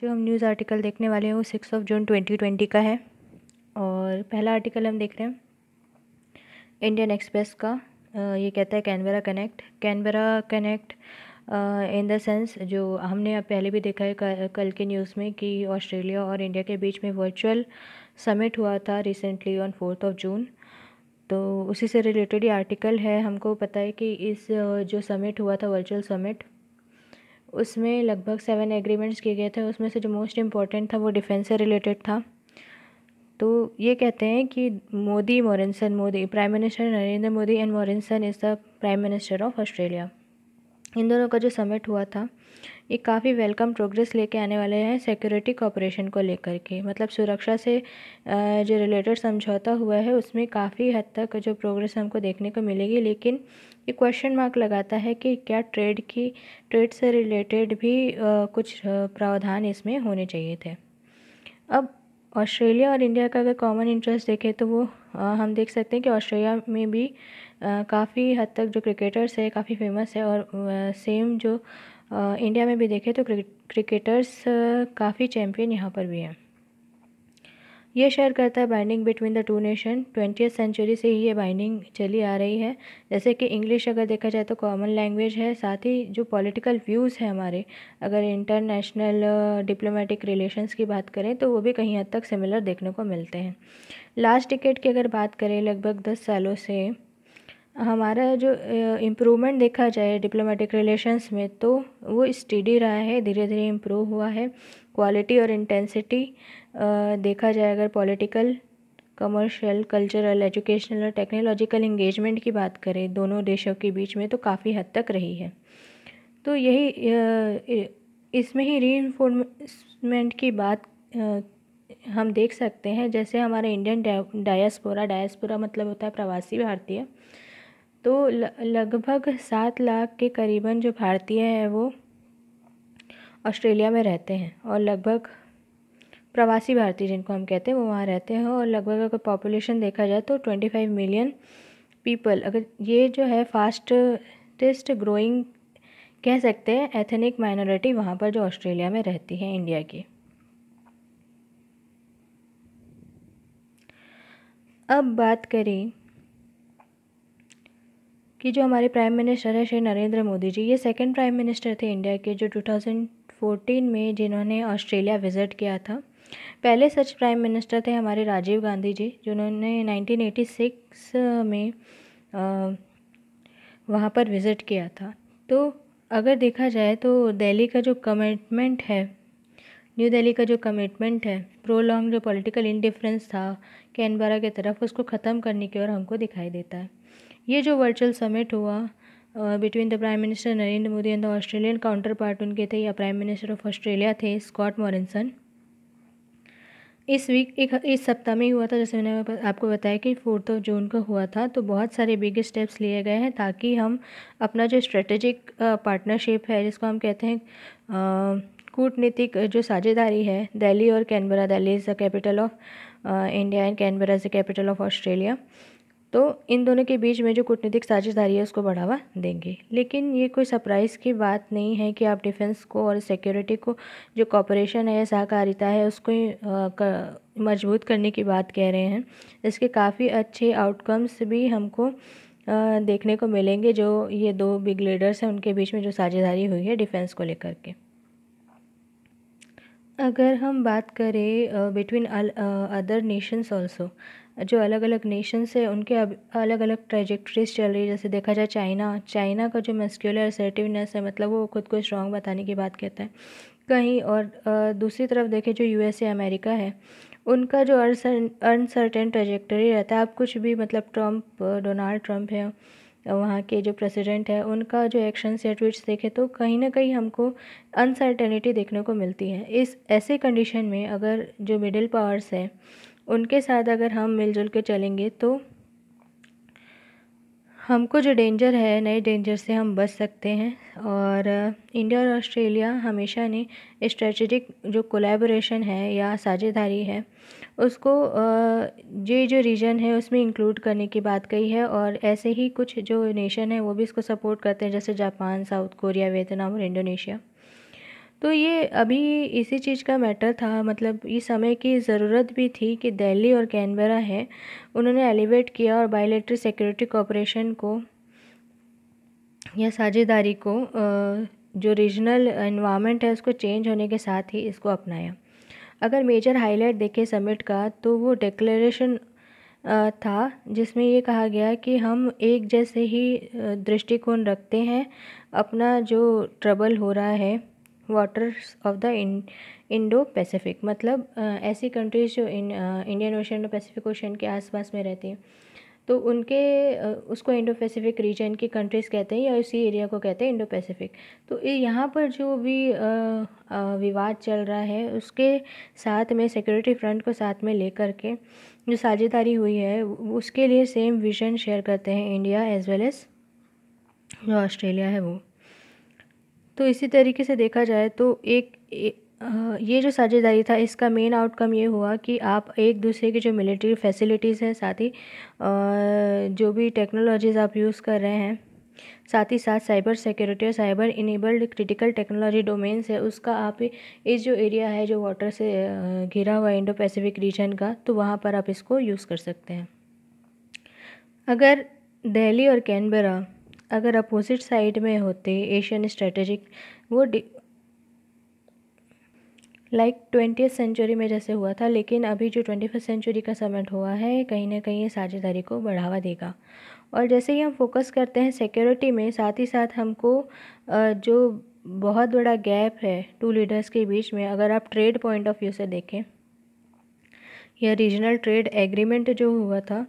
जो हम news article देखने वाले हैं वो six of June twenty twenty का है और पहला आर्टिकल हम देख रहे हैं इंडियन एक्सप्रेस का ये कहता है Canberra connect Canberra connect in the sense जो हमने अब पहले भी देखा है कल के न्यूज़ में कि ऑस्ट्रेलिया और इंडिया के बीच में वर्चुअल समिट हुआ था recently on fourth of June तो उसी से रिलेटेड ये आर्टिकल है हमको पता है कि इस जो समिट हुआ था वर्चुअल समिट उसमें लगभग सेवन एग्रीमेंट्स किए गए थे उसमें से जो मोस्ट इम्पॉर्टेंट था वो डिफेंस से रिलेटेड था तो ये कहते हैं कि Modi Morrison Modi prime minister Narendra Modi and Morrison is the prime minister of Australia इन दोनों का जो समिट हुआ था ये काफ़ी वेलकम प्रोग्रेस लेके आने वाले हैं सिक्योरिटी कॉपरेशन को लेकर के मतलब सुरक्षा से जो रिलेटेड समझौता हुआ है उसमें काफ़ी हद तक जो प्रोग्रेस हमको देखने को मिलेगी लेकिन ये क्वेश्चन मार्क लगाता है कि क्या ट्रेड की ट्रेड से रिलेटेड भी कुछ प्रावधान इसमें होने चाहिए थे अब ऑस्ट्रेलिया और इंडिया का अगर कॉमन इंटरेस्ट देखें तो वो आ, हम देख सकते हैं कि ऑस्ट्रेलिया में भी काफ़ी हद तक जो क्रिकेटर्स है काफ़ी फेमस है और आ, सेम जो इंडिया में भी देखें तो क्रिकेटर्स काफ़ी चैम्पियन यहाँ पर भी हैं ये शेयर करता है binding between the two nation twenty century से ही ये बाइंडिंग चली आ रही है जैसे कि इंग्लिश अगर देखा जाए तो कॉमन लैंग्वेज है साथ ही जो पॉलिटिकल व्यूज़ हैं हमारे अगर इंटरनेशनल डिप्लोमेटिक रिलेशंस की बात करें तो वो भी कहीं हद तक सिमिलर देखने को मिलते हैं लास्ट टिकेट की अगर बात करें लगभग दस सालों से हमारा जो इम्प्रूवमेंट देखा जाए डिप्लोमेटिक रिलेशंस में तो वो स्टडी रहा है धीरे धीरे इम्प्रूव हुआ है क्वालिटी और इंटेंसिटी देखा जाए अगर पॉलिटिकल कमर्शियल कल्चरल एजुकेशनल और टेक्नोलॉजिकल इंगेजमेंट की बात करें दोनों देशों के बीच में तो काफ़ी हद तक रही है तो यही इसमें ही री की बात हम देख सकते हैं जैसे हमारे इंडियन डायस्पोरा डायस्पोरा मतलब होता है प्रवासी भारतीय तो लगभग सात लाख के करीबन जो भारतीय हैं वो ऑस्ट्रेलिया में रहते हैं और लगभग प्रवासी भारतीय जिनको हम कहते हैं वो वहाँ रहते हैं और लगभग अगर पॉपुलेशन देखा जाए तो ट्वेंटी फाइव मिलियन पीपल अगर ये जो है फास्टेस्ट ग्रोइंग कह सकते हैं एथनिक माइनॉरिटी वहाँ पर जो ऑस्ट्रेलिया में रहती है इंडिया की अब बात करें कि जो हमारे प्राइम मिनिस्टर है श्री नरेंद्र मोदी जी ये सेकंड प्राइम मिनिस्टर थे इंडिया के जो 2014 में जिन्होंने ऑस्ट्रेलिया विज़िट किया था पहले सच प्राइम मिनिस्टर थे हमारे राजीव गांधी जी जिन्होंने 1986 में वहाँ पर विज़िट किया था तो अगर देखा जाए तो दिल्ली का जो कमिटमेंट है न्यू दिल्ली का जो कमिटमेंट है प्रोलॉन्ग जो पॉलिटिकल इंडिफरेंस था कैनबरा की तरफ उसको ख़त्म करने की ओर हमको दिखाई देता है ये जो वर्चुअल समिट हुआ between the prime minister Narendra Modi and the Australian counterpart उनके थे या प्राइम मिनिस्टर ऑफ ऑस्ट्रेलिया थे स्कॉट मॉरिसन इस वीक एक इस सप्ताह में ही हुआ था जैसे मैंने आपको बताया कि फोर्थ ऑफ जून को हुआ था तो बहुत सारे बिग स्टेप्स लिए गए हैं ताकि हम अपना जो स्ट्रेटेजिक पार्टनरशिप है जिसको हम कहते हैं कूटनीतिक जो साझेदारी है दिल्ली और Canberra Delhi is the capital of India and Canberra is the capital of Australia तो इन दोनों के बीच में जो कूटनीतिक साझेदारी है उसको बढ़ावा देंगे लेकिन ये कोई सरप्राइज़ की बात नहीं है कि आप डिफेंस को और सिक्योरिटी को जो कॉपरेशन है या सहकारिता है उसको मजबूत करने की बात कह रहे हैं इसके काफ़ी अच्छे आउटकम्स भी हमको देखने को मिलेंगे जो ये दो बिग लीडर्स हैं उनके बीच में जो साझेदारी हुई है डिफेंस को लेकर के अगर हम बात करें बिटवीन अदर नेशंस ऑल्सो जो अलग अलग नेशंस है उनके अब अलग अलग ट्रेजेक्ट्रीज चल रही है जैसे देखा जाए चाइना चाइना का जो मस्क्यूलर असर्टिवनेस है मतलब वो खुद को स्ट्रॉन्ग बताने की बात कहता है कहीं और दूसरी तरफ देखें जो यू अमेरिका है उनका जो अनसर्टेन ट्रेजेक्टरी रहता है आप कुछ भी मतलब ट्रम्प डोनाल्ड ट्रम्प है वहाँ के जो प्रेसिडेंट है उनका जो एक्शंस या ट्वीट्स देखें तो कहीं ना कहीं हमको अनसर्टेनिटी देखने को मिलती है इस ऐसे कंडीशन में अगर जो मिडिल पावर्स है उनके साथ अगर हम मिलजुल के चलेंगे तो हमको जो डेंजर है नए डेंजर से हम बच सकते हैं और इंडिया और ऑस्ट्रेलिया हमेशा ने स्ट्रेटजिक जो कोलैबोरेशन है या साझेदारी है उसको ये जो रीजन है उसमें इंक्लूड करने की बात कही है और ऐसे ही कुछ जो नेशन है वो भी इसको सपोर्ट करते हैं जैसे जापान साउथ कोरिया वियतनाम और इंडोनेशिया तो ये अभी इसी चीज़ का मैटर था मतलब इस समय की ज़रूरत भी थी कि दिल्ली और कैनबरा है उन्होंने एलिवेट किया और बायोलेट्री सिक्योरिटी कॉपरेशन को या साझेदारी को जो रीजनल इन्वामेंट है उसको चेंज होने के साथ ही इसको अपनाया अगर मेजर हाईलाइट देखें समिट का तो वो डिक्लेरेशन था जिसमें ये कहा गया कि हम एक जैसे ही दृष्टिकोण रखते हैं अपना जो ट्रबल हो रहा है waters of the Indo Pacific मतलब ऐसी कंट्रीज जो इन इंडियन ओशन और पैसिफिक ओशन के आसपास में रहती हैं तो उनके उसको इंडो पैसिफिक रीजन की कंट्रीज़ कहते हैं या उसी एरिया को कहते हैं इंडो पैसिफिक तो यहाँ पर जो भी विवाद चल रहा है उसके साथ में सिक्योरिटी फ्रंट को साथ में लेकर के जो साझेदारी हुई है उसके लिए सेम विजन शेयर करते हैं इंडिया एज वेल एज़ जो ऑस्ट्रेलिया है वो तो इसी तरीके से देखा जाए तो एक ए, ये जो साझेदारी था इसका मेन आउटकम ये हुआ कि आप एक दूसरे की जो मिलिट्री फैसिलिटीज़ हैं साथ ही जो भी टेक्नोलॉजीज़ आप यूज़ कर रहे हैं साथ ही साथ साइबर सिक्योरिटी और cyber enabled critical technology domains है उसका आप इस जो एरिया है जो वाटर से घिरा हुआ इंडो पैसिफिक रीजन का तो वहाँ पर आप इसको यूज़ कर सकते हैं अगर दिल्ली और कैनबरा अगर अपोजिट साइड में होते एशियन स्ट्रेटेजिक वो लाइक ट्वेंटी सेंचुरी में जैसे हुआ था लेकिन अभी जो ट्वेंटी फर्स्ट सेंचुरी का समिट हुआ है कहीं ना कहीं साझेदारी को बढ़ावा देगा और जैसे ही हम फोकस करते हैं सिक्योरिटी में साथ ही साथ हमको जो बहुत बड़ा गैप है टू लीडर्स के बीच में अगर आप ट्रेड पॉइंट ऑफ व्यू से देखें या रीजनल ट्रेड एग्रीमेंट जो हुआ था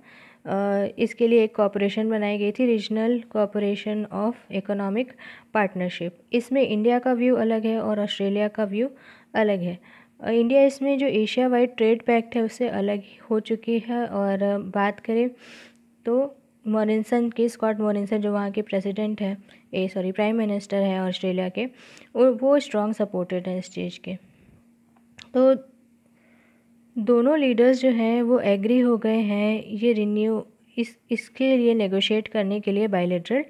इसके लिए एक कॉपरेशन बनाई गई थी regional cooperation of economic partnership इसमें इंडिया का व्यू अलग है और ऑस्ट्रेलिया का व्यू अलग है इंडिया इसमें जो एशिया वाइड ट्रेड पैक्ट है उससे अलग हो चुकी है और बात करें तो मॉरिसन के स्कॉट मॉरिसन जो वहाँ के प्रेसिडेंट हैं ए सॉरी प्राइम मिनिस्टर हैं ऑस्ट्रेलिया के वो स्ट्रॉन्ग सपोर्टेड हैं इस चीज़ के तो दोनों लीडर्स जो हैं वो एग्री हो गए हैं ये रिन्यू इस इसके लिए नेगोशिएट करने के लिए बायोलेटरल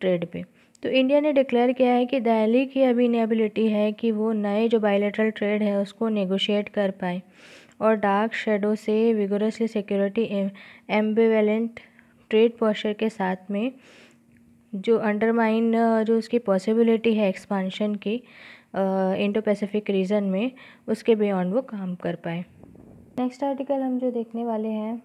ट्रेड पे तो इंडिया ने डिक्लेयर किया है कि दहली की अभी इनेबिलिटी है कि वो नए जो बायोलेटरल ट्रेड है उसको नेगोशिएट कर पाए और डार्क शेडो से vigorously security ambivalent trade posture के साथ में जो अंडरमाइन जो उसकी पॉसिबिलिटी है एक्सपांशन की इंडो पैसिफिक रीजन में उसके बियॉन्ड वो काम कर पाए नेक्स्ट आर्टिकल हम जो देखने वाले हैं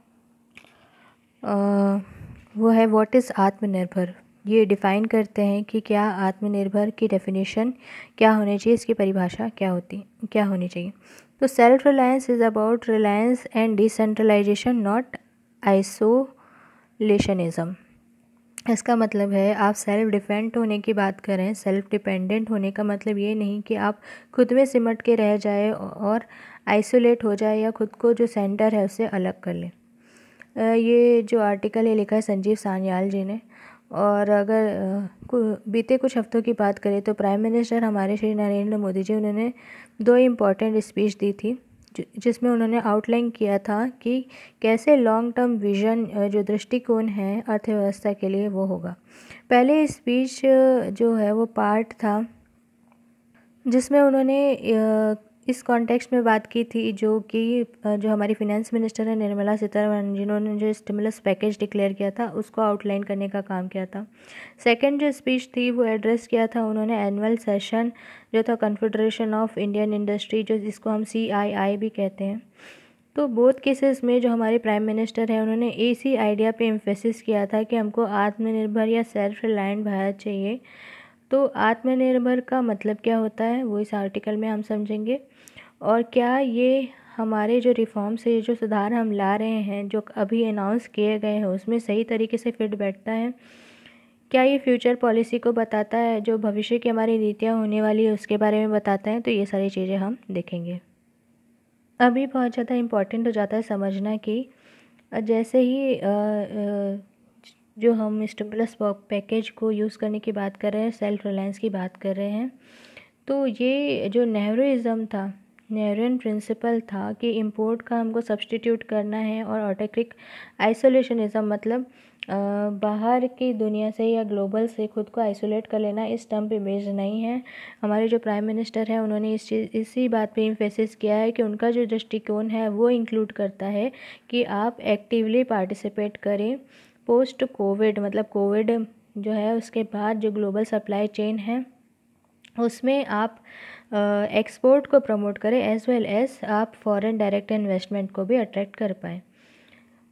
वो है व्हाट इज़ आत्मनिर्भर ये डिफ़ाइन करते हैं कि क्या आत्मनिर्भर की डेफिनेशन क्या होनी चाहिए इसकी परिभाषा क्या होती क्या होनी चाहिए तो self reliance is about reliance and decentralisation not isolationism इसका मतलब है आप सेल्फ डिपेंड होने की बात करें सेल्फ डिपेंडेंट होने का मतलब ये नहीं कि आप खुद में सिमट के रह जाए और आइसोलेट हो जाए या खुद को जो सेंटर है उससे अलग कर ले ये जो आर्टिकल है लिखा है संजीव सान्याल जी ने और अगर बीते कुछ हफ्तों की बात करें तो प्राइम मिनिस्टर हमारे श्री नरेंद्र मोदी जी उन्होंने दो इम्पॉर्टेंट स्पीच दी थी जिसमें उन्होंने आउटलाइन किया था कि कैसे लॉन्ग टर्म विजन जो दृष्टिकोण है अर्थव्यवस्था के लिए वो होगा पहले स्पीच जो है वो पार्ट था जिसमें उन्होंने इस कॉन्टेक्स्ट में बात की थी जो कि जो हमारी फिनेंस मिनिस्टर है निर्मला सीतारमण जिन्होंने जो स्टिमुलस पैकेज डिक्लेयर किया था उसको आउटलाइन करने का काम किया था सेकंड जो स्पीच थी वो एड्रेस किया था उन्होंने एनुअल सेशन जो था कन्फेडरेशन ऑफ इंडियन इंडस्ट्री जो जिसको हम सी आई आई भी कहते हैं तो बोथ केसेस में जो हमारे प्राइम मिनिस्टर हैं उन्होंने इसी आइडिया पे इम्फेसिस किया था कि हमको आत्मनिर्भर या सेल्फ रिलायंट भारत चाहिए तो आत्मनिर्भर का मतलब क्या होता है वो इस आर्टिकल में हम समझेंगे और क्या ये हमारे जो रिफ़ॉर्म्स है जो सुधार हम ला रहे हैं जो अभी अनाउंस किए गए हैं उसमें सही तरीके से फिट बैठता है क्या ये फ्यूचर पॉलिसी को बताता है जो भविष्य की हमारी नीतियाँ होने वाली है उसके बारे में बताता है तो ये सारी चीज़ें हम देखेंगे अभी बहुत ज़्यादा इम्पॉर्टेंट हो जाता है समझना कि जैसे ही जो हम स्टिमुलस पैकेज को यूज़ करने की बात कर रहे हैं सेल्फ रिलायंस की बात कर रहे हैं तो ये जो नेहरूज़म था नेहरून प्रिंसिपल था कि इम्पोर्ट का हमको सब्सटीट्यूट करना है और ऑटोक्रिक आइसोलेशनिज़म मतलब बाहर की दुनिया से या ग्लोबल से खुद को आइसोलेट कर लेना इस टर्म पे बेस्ड नहीं है हमारे जो प्राइम मिनिस्टर हैं उन्होंने इस चीज़ इसी बात पे इम्फेसिस किया है कि उनका जो दृष्टिकोण है वो इंक्लूड करता है कि आप एक्टिवली पार्टिसिपेट करें पोस्ट कोविड मतलब कोविड जो है उसके बाद जो ग्लोबल सप्लाई चेन है उसमें आप एक्सपोर्ट को प्रमोट करें एज़ वेल एज़ आप फॉरेन डायरेक्ट इन्वेस्टमेंट को भी अट्रैक्ट कर पाए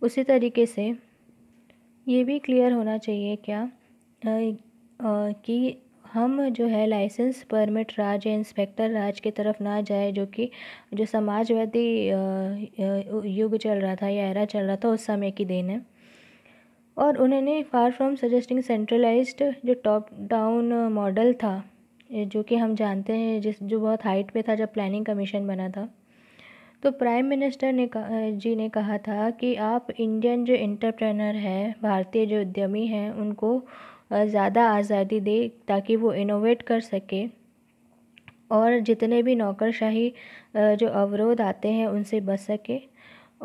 उसी तरीके से ये भी क्लियर होना चाहिए क्या आ, आ, कि हम जो है लाइसेंस परमिट राज या इंस्पेक्टर राज की तरफ ना जाए जो कि जो समाजवादी युग चल रहा था या एरा चल रहा था उस समय की देन है और उन्होंने फार फ्रॉम सजेस्टिंग सेंट्रलाइज्ड जो टॉप डाउन मॉडल था जो कि हम जानते हैं जिस जो बहुत हाइट पे था जब प्लानिंग कमीशन बना था तो प्राइम मिनिस्टर ने जी ने कहा था कि आप इंडियन जो इंटरप्रेनर हैं भारतीय जो उद्यमी हैं उनको ज़्यादा आज़ादी दे ताकि वो इनोवेट कर सके और जितने भी नौकरशाही जो अवरोध आते हैं उनसे बच सके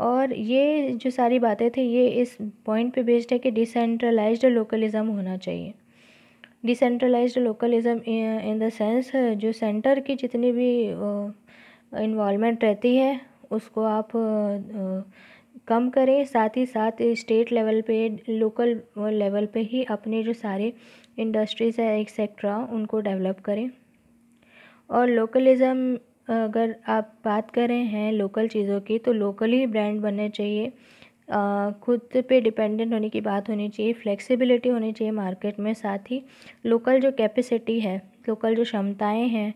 और ये जो सारी बातें थी ये इस पॉइंट पे बेस्ड है कि डिसेंट्रलाइज्ड लोकलिज़्म होना चाहिए decentralise localism in the sense जो सेंटर की जितनी भी इन्वॉलमेंट uh, रहती है उसको आप uh, uh, कम करें साथ ही साथ स्टेट लेवल पे लोकल लेवल पे ही अपने जो सारे इंडस्ट्रीज़ है एक्सेट्रा उनको डेवलप करें और लोकलिज्म अगर आप बात करें हैं लोकल चीज़ों की तो लोकल ही ब्रांड बनने चाहिए खुद पे डिपेंडेंट होने की बात होनी चाहिए फ्लेक्सिबिलिटी होनी चाहिए मार्केट में साथ ही लोकल जो कैपेसिटी है लोकल जो क्षमताएं हैं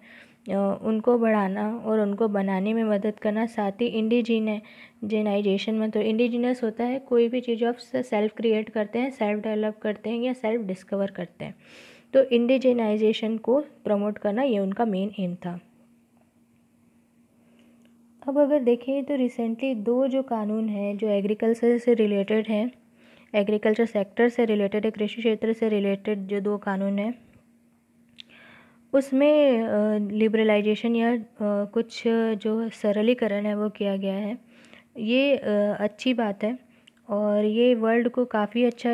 उनको बढ़ाना और उनको बनाने में मदद करना साथ ही इंडिजीने जेनाइजेशन में तो इंडिजीनस होता है कोई भी चीज़ आप सेल्फ क्रिएट करते हैं सेल्फ डेवलप करते हैं या सेल्फ डिस्कवर करते हैं तो इंडिजिनाइजेशन को प्रमोट करना ये उनका मेन एम था अब अगर देखें तो रिसेंटली दो जो कानून हैं जो एग्रीकल्चर से रिलेटेड हैं एग्रीकल्चर सेक्टर से रिलेटेड है कृषि क्षेत्र से रिलेटेड जो दो कानून हैं उसमें लिबरलाइजेशन या कुछ जो सरलीकरण है वो किया गया है ये अच्छी बात है और ये वर्ल्ड को काफ़ी अच्छा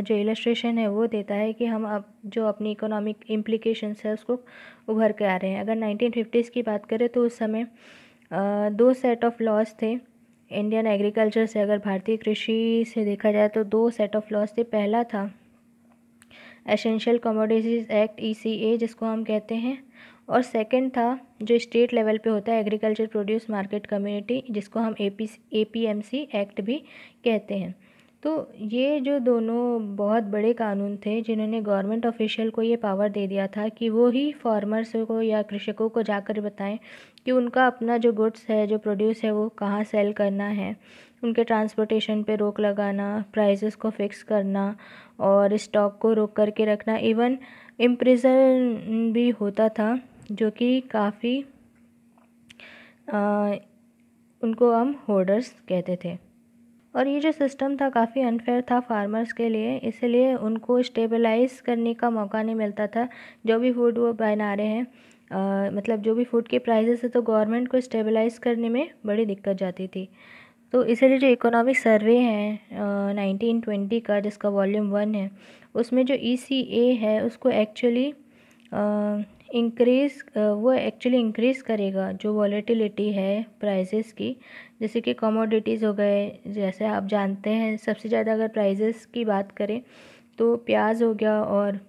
जो इलस्ट्रेशन है वो देता है कि हम अब जो अपनी इकोनॉमिक इम्प्लीकेशन है उसको उभर के आ रहे हैं अगर फिफ्टीज़ की बात करें तो उस समय दो सेट ऑफ लॉज थे इंडियन एग्रीकल्चर से अगर भारतीय कृषि से देखा जाए तो दो सेट ऑफ लॉज थे पहला था एसेंशियल कमोडिटीज़ एक्ट ई जिसको हम कहते हैं और सेकंड था जो स्टेट लेवल पे होता है एग्रीकल्चर प्रोड्यूस मार्केट कम्युनिटी जिसको हम A P A P M C act भी कहते हैं तो ये जो दोनों बहुत बड़े कानून थे जिन्होंने गवर्नमेंट ऑफिशियल को ये पावर दे दिया था कि वो ही फार्मर्स को या कृषकों को जाकर बताएं कि उनका अपना जो गुड्स है जो प्रोड्यूस है वो कहाँ सेल करना है उनके ट्रांसपोर्टेशन पे रोक लगाना प्राइसेस को फिक्स करना और स्टॉक को रोक करके रखना इवन इम्प्रिजन भी होता था जो कि काफ़ी उनको हम होर्डर्स कहते थे और ये जो सिस्टम था काफ़ी अनफेयर था फार्मर्स के लिए इसलिए उनको स्टेबलाइज करने का मौका नहीं मिलता था जो भी फूड वो बना रहे हैं आ, मतलब जो भी फूड के प्राइसेस है तो गवर्नमेंट को स्टेबलाइज करने में बड़ी दिक्कत जाती थी तो इसलिए जो इकोनॉमिक सर्वे है नाइनटीन ट्वेंटी का जिसका वॉल्यूम वन है उसमें जो ई सी ए है उसको एक्चुअली इंक्रीज़ वो एक्चुअली इंक्रीज़ करेगा जो वॉलेटिलिटी है प्राइसेस की जैसे कि कमोडिटीज़ हो गए जैसे आप जानते हैं सबसे ज़्यादा अगर प्राइसेस की बात करें तो प्याज हो गया और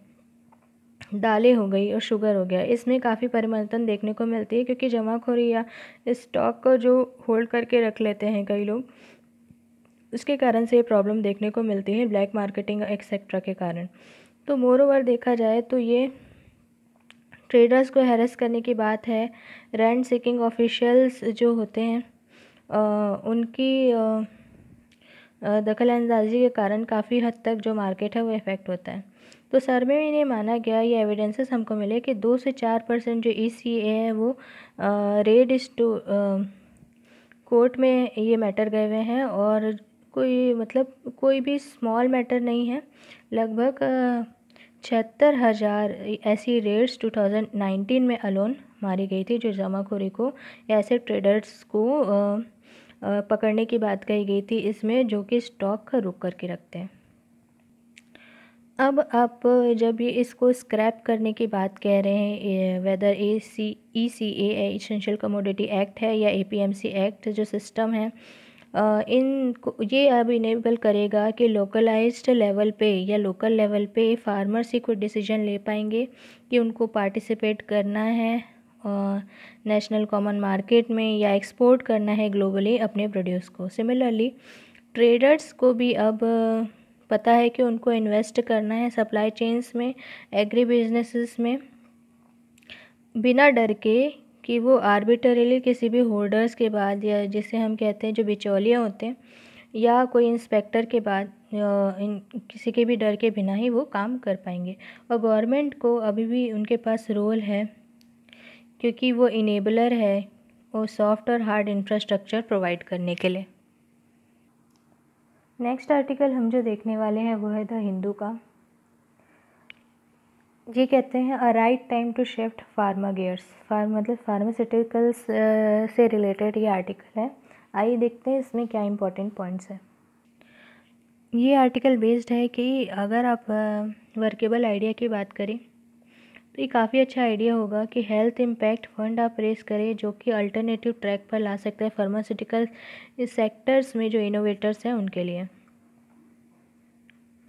दालें हो गई और शुगर हो गया इसमें काफ़ी परिवर्तन देखने को मिलती है क्योंकि जमाखोरी या स्टॉक को जो होल्ड करके रख लेते हैं कई लोग उसके कारण से ये प्रॉब्लम देखने को मिलती है ब्लैक मार्केटिंग एक्सेट्रा के कारण तो मोर ओवर देखा जाए तो ये ट्रेडर्स को हैरेस करने की बात है रेंट सिकिंग ऑफिशियल्स जो होते हैं आ, उनकी दखल अंदाजी के कारण काफ़ी हद तक जो मार्केट है वो इफ़ेक्ट होता है तो सर्वे में इन्हें माना गया ये एविडेंसेस हमको मिले कि दो से चार परसेंट जो ई सी ए है वो रेड स्टो कोर्ट में ये मैटर गए हुए हैं और कोई मतलब कोई भी स्मॉल मैटर नहीं है लगभग छिहत्तर हज़ार ऐसी रेड्स 2019 में अलोन मारी गई थी जो जमाखोरी को ऐसे ट्रेडर्स को आ, आ, पकड़ने की बात कही गई थी इसमें जो कि स्टॉक रुक करके रखते हैं अब आप जब ये इसको स्क्रैप करने की बात कह रहे हैं whether A C E C A essential commodity act है या A P M C act जो सिस्टम है इन ये अब इनेबल करेगा कि लोकलाइज्ड लेवल पे या लोकल लेवल पे फार्मर्स ही कोई डिसीजन ले पाएंगे कि उनको पार्टिसिपेट करना है नेशनल कॉमन मार्केट में या एक्सपोर्ट करना है ग्लोबली अपने प्रोड्यूस को सिमिलरली ट्रेडर्स को भी अब पता है कि उनको इन्वेस्ट करना है सप्लाई चेन्स में एग्री बिजनेसेस में बिना डर के कि वो आर्बिटरीली किसी भी होल्डर्स के बाद या जिसे हम कहते हैं जो बिचौलियाँ होते हैं या कोई इंस्पेक्टर के बाद इन किसी के भी डर के बिना ही वो काम कर पाएंगे और गवर्नमेंट को अभी भी उनके पास रोल है क्योंकि वो इनेबलर है और सॉफ्ट और हार्ड इंफ्रास्ट्रक्चर प्रोवाइड करने के लिए नेक्स्ट आर्टिकल हम जो देखने वाले हैं वो है द हिंदू का ये कहते हैं मतलब uh right time to shift pharma gears farm मतलब फार्मास्यूटिकल्स से रिलेटेड ये आर्टिकल है आइए देखते हैं इसमें क्या इंपॉर्टेंट पॉइंट्स हैं ये आर्टिकल बेस्ड है कि अगर आप वर्केबल आइडिया की बात करें तो ये काफ़ी अच्छा आइडिया होगा कि हेल्थ इम्पैक्ट फंड आप रेस करें जो कि अल्टरनेटिव ट्रैक पर ला सकते हैं फार्मास्यूटिकल सेक्टर्स में जो इनोवेटर्स हैं उनके लिए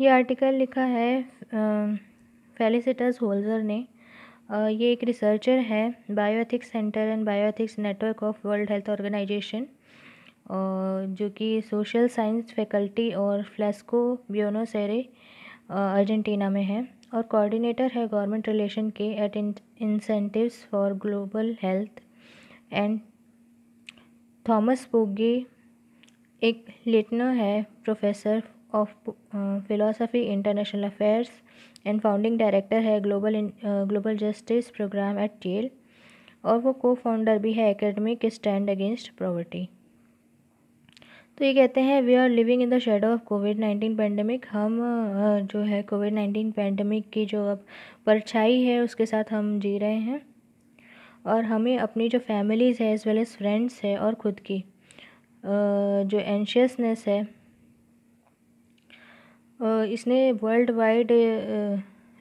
ये आर्टिकल लिखा है फेलिसिटस होल्जर ने ये एक रिसर्चर है bioethics centre and bioethics network of World Health Organization जो कि सोशल साइंस फैकल्टी और फ्लेस्को ब्योनोसेरे अर्जेंटीना में है और कोऑर्डिनेटर है गवर्नमेंट रिलेशन के at incentives for global health and Thomas Pogge एक लिटनर है professor of philosophy international affairs and founding director है global global justice program at Yale और वो को फाउंडर भी है एकेडमिक स्टैंड अगेंस्ट प्रॉवर्टी तो ये कहते हैं we are living in the shadow of COVID nineteen pandemic हम जो है कोविड नाइन्टीन पैंडमिक की जो अब परछाई है उसके साथ हम जी रहे हैं और हमें अपनी जो फैमिलीज़ है एज़ वेल एज़ फ्रेंड्स है और ख़ुद की जो एनशियसनेस है इसने वर्ल्ड वाइड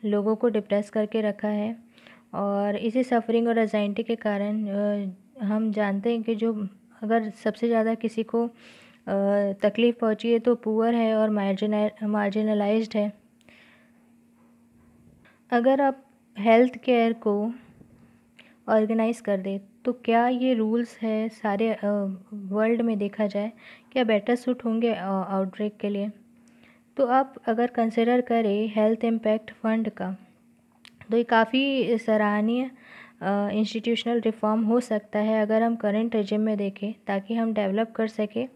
लोगों को डिप्रेस करके रखा है और इसी सफरिंग और एजाइटी के कारण हम जानते हैं कि जो अगर सबसे ज़्यादा किसी को तकलीफ़ पहुंची है तो पुअर है और मार्जिन मार्जिनलाइज्ड है अगर आप हेल्थ केयर को ऑर्गेनाइज़ कर दें तो क्या ये रूल्स है सारे वर्ल्ड में देखा जाए क्या बेटर सूट होंगे आउटब्रेक के लिए तो आप अगर कंसिडर करें हेल्थ इम्पैक्ट फंड का तो ये काफ़ी सराहनीय इंस्टीट्यूशनल रिफॉर्म हो सकता है अगर हम करंट रिजिम में देखें ताकि हम डेवलप कर सकें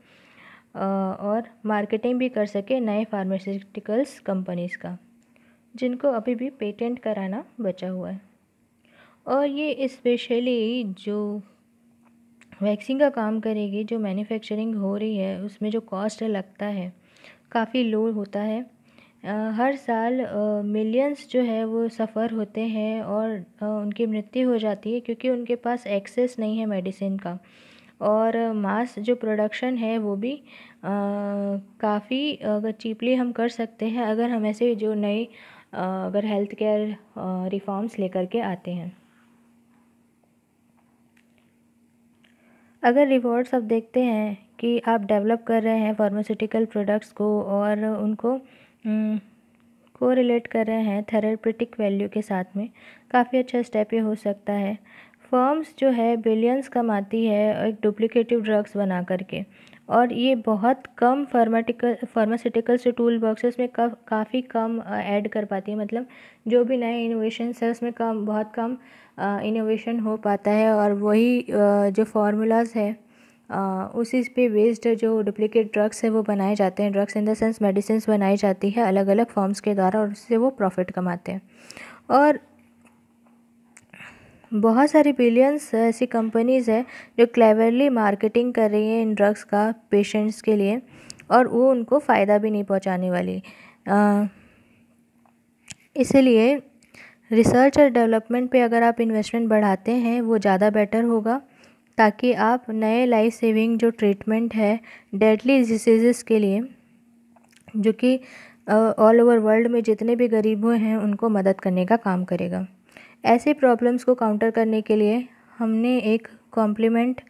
और मार्केटिंग भी कर सके नए फार्मास्यूटिकल्स कंपनीज़ का जिनको अभी भी पेटेंट कराना बचा हुआ है और ये स्पेशली जो वैक्सीन का काम करेगी जो मैन्युफैक्चरिंग हो रही है उसमें जो कॉस्ट लगता है काफ़ी लो होता है आ, हर साल मिलियंस जो है वो सफ़र होते हैं और आ, उनकी मृत्यु हो जाती है क्योंकि उनके पास एक्सेस नहीं है मेडिसिन का और मास जो प्रोडक्शन है वो भी काफ़ी अगर चीपली हम कर सकते हैं अगर हम ऐसे जो नए अगर हेल्थ केयर रिफॉर्म्स लेकर के आते हैं अगर रिवॉर्ड्स आप देखते हैं कि आप डेवलप कर रहे हैं फार्मास्यूटिकल प्रोडक्ट्स को और उनको को रिलेट कर रहे हैं थेरेपेटिक वैल्यू के साथ में काफ़ी अच्छा स्टेप ये हो सकता है फर्म्स जो है बिलियंस कमाती है एक डुप्लिकेटिव ड्रग्स बना करके और ये बहुत कम फार्माटिकल फार्मास्यूटिकल जो टूल बॉक्सेस में का, काफ़ी कम ऐड कर पाती है मतलब जो भी नए इनोवेशन है उसमें कम बहुत कम इनोवेशन हो पाता है और वही जो फार्मूलाज है उसी पे बेस्ड जो डुप्लिकेट ड्रग्स है वो बनाए जाते हैं drugs in the sense medicine बनाई जाती है अलग अलग फॉर्म्स के द्वारा और उससे वो प्रॉफिट कमाते हैं और बहुत सारी बिलियंस ऐसी कंपनीज़ है जो क्लेवरली मार्केटिंग कर रही हैं इन ड्रग्स का पेशेंट्स के लिए और वो उनको फ़ायदा भी नहीं पहुंचाने वाली इसलिए रिसर्च और डेवलपमेंट पे अगर आप इन्वेस्टमेंट बढ़ाते हैं वो ज़्यादा बेटर होगा ताकि आप नए लाइफ सेविंग जो ट्रीटमेंट है डेडली डिसीजेस के लिए जो कि ऑल ओवर वर्ल्ड में जितने भी गरीबों हैं उनको मदद करने का काम करेगा ऐसे प्रॉब्लम्स को काउंटर करने के लिए हमने एक कॉम्प्लीमेंट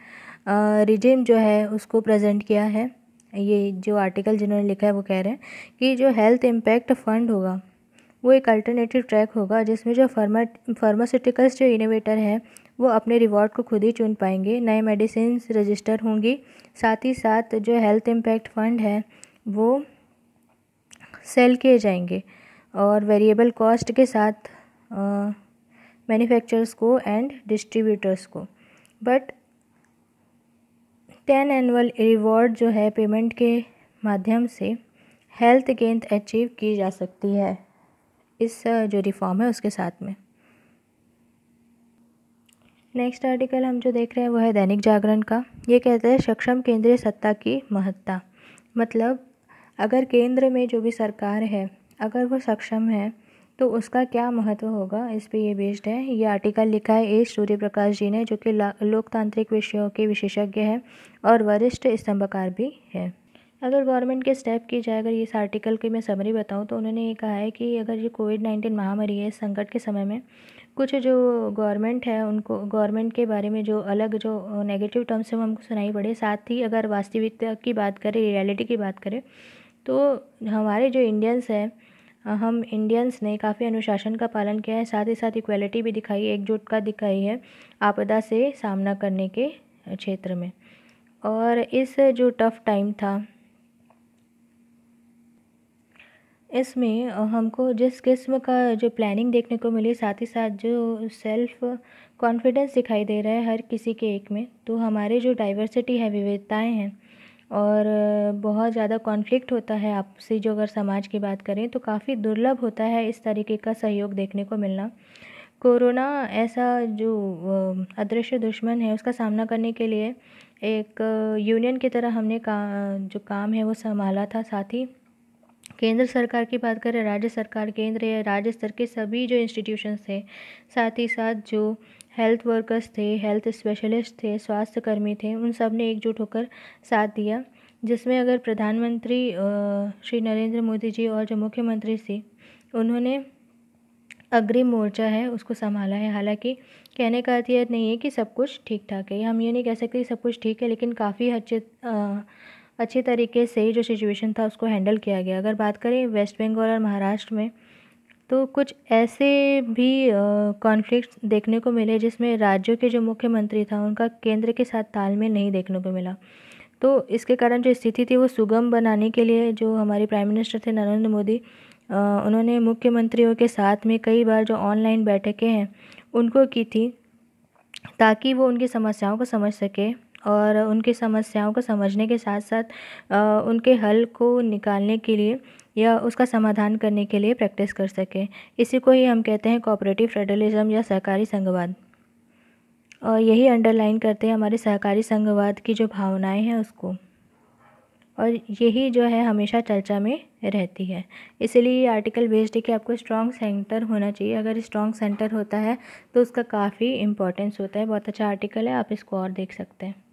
रिजिम जो है उसको प्रेजेंट किया है ये जो आर्टिकल जिन्होंने लिखा है वो कह रहे हैं कि जो हेल्थ इम्पैक्ट फंड होगा वो एक अल्टरनेटिव ट्रैक होगा जिसमें जो फार्मा फार्मास्यूटिकल्स जो इनोवेटर हैं वो अपने रिवॉर्ड को खुद ही चुन पाएंगे नए मेडिसिन रजिस्टर होंगी साथ ही साथ जो हेल्थ इम्पैक्ट फंड है वो सेल किए जाएंगे और वेरिएबल कॉस्ट के साथ आ, मैन्युफैक्चरर्स को एंड डिस्ट्रीब्यूटर्स को बट टेन एनुअल रिवॉर्ड जो है पेमेंट के माध्यम से हेल्थ गेंद अचीव की जा सकती है इस जो रिफॉर्म है उसके साथ में नेक्स्ट आर्टिकल हम जो देख रहे हैं वो है दैनिक जागरण का ये कहते हैं सक्षम केंद्रीय सत्ता की महत्ता मतलब अगर केंद्र में जो भी सरकार है अगर वो सक्षम है तो उसका क्या महत्व होगा इस पे ये बेस्ड है ये आर्टिकल लिखा है ए सूर्य प्रकाश जी ने जो कि लोकतांत्रिक विषयों के विशेषज्ञ हैं और वरिष्ठ स्तंभकार भी हैं अगर गवर्नमेंट के स्टेप की जाए अगर इस आर्टिकल की मैं समरी बताऊं तो उन्होंने ये कहा है कि अगर ये कोविड नाइन्टीन महामारी है इस संकट के समय में कुछ जो गवर्नमेंट है उनको गवर्नमेंट के बारे में जो अलग जो नेगेटिव टर्म्स हैं वो हमको सुनाई पड़े साथ ही अगर वास्तविकता की बात करें रियलिटी की बात करें तो हमारे जो इंडियंस हैं हम इंडियंस ने काफ़ी अनुशासन का पालन किया है साथ ही साथ इक्वलिटी भी दिखाई एकजुटता दिखाई है आपदा से सामना करने के क्षेत्र में और इस जो टफ़ टाइम था इसमें हमको जिस किस्म का जो प्लानिंग देखने को मिली साथ ही साथ जो सेल्फ कॉन्फिडेंस दिखाई दे रहा है हर किसी के एक में तो हमारे जो डाइवर्सिटी है विविधताएं हैं और बहुत ज़्यादा कॉन्फ्लिक्ट होता है आपसी जो अगर समाज की बात करें तो काफ़ी दुर्लभ होता है इस तरीके का सहयोग देखने को मिलना कोरोना ऐसा जो अदृश्य दुश्मन है उसका सामना करने के लिए एक यूनियन की तरह हमने का जो काम है वो संभाला था साथ ही केंद्र सरकार की बात करें राज्य सरकार केंद्र या राज्य स्तर के सभी जो इंस्टीट्यूशंस थे साथ ही साथ जो हेल्थ वर्कर्स थे हेल्थ स्पेशलिस्ट थे स्वास्थ्यकर्मी थे उन सब ने एकजुट होकर साथ दिया जिसमें अगर प्रधानमंत्री श्री नरेंद्र मोदी जी और जो मुख्यमंत्री थी उन्होंने अग्रिम मोर्चा है उसको संभाला है हालांकि कहने का अर्थ यह नहीं है कि सब कुछ ठीक ठाक है हम ये नहीं कह सकते कि सब कुछ ठीक है लेकिन काफ़ी अच्छे अच्छे तरीके से जो सिचुएशन था उसको हैंडल किया गया अगर बात करें वेस्ट बंगाल और महाराष्ट्र में तो कुछ ऐसे भी कॉन्फ्लिक्ट देखने को मिले जिसमें राज्यों के जो मुख्यमंत्री था उनका केंद्र के साथ तालमेल नहीं देखने को मिला तो इसके कारण जो स्थिति थी वो सुगम बनाने के लिए जो हमारे प्राइम मिनिस्टर थे नरेंद्र मोदी उन्होंने मुख्यमंत्रियों के साथ में कई बार जो ऑनलाइन बैठकें हैं उनको की थी ताकि वो उनकी समस्याओं को समझ सके और उनकी समस्याओं को समझने के साथ साथ उनके हल को निकालने के लिए या उसका समाधान करने के लिए प्रैक्टिस कर सकें इसी को ही हम कहते हैं कोऑपरेटिव फेडरलिज्म या सहकारी संघवाद और यही अंडरलाइन करते हैं हमारे सहकारी संघवाद की जो भावनाएं हैं उसको और यही जो है हमेशा चर्चा में रहती है इसलिए ये आर्टिकल बेस्ड है कि आपको स्ट्रॉन्ग सेंटर होना चाहिए अगर स्ट्रॉन्ग सेंटर होता है तो उसका काफ़ी इम्पोर्टेंस होता है बहुत अच्छा आर्टिकल है आप इसको और देख सकते हैं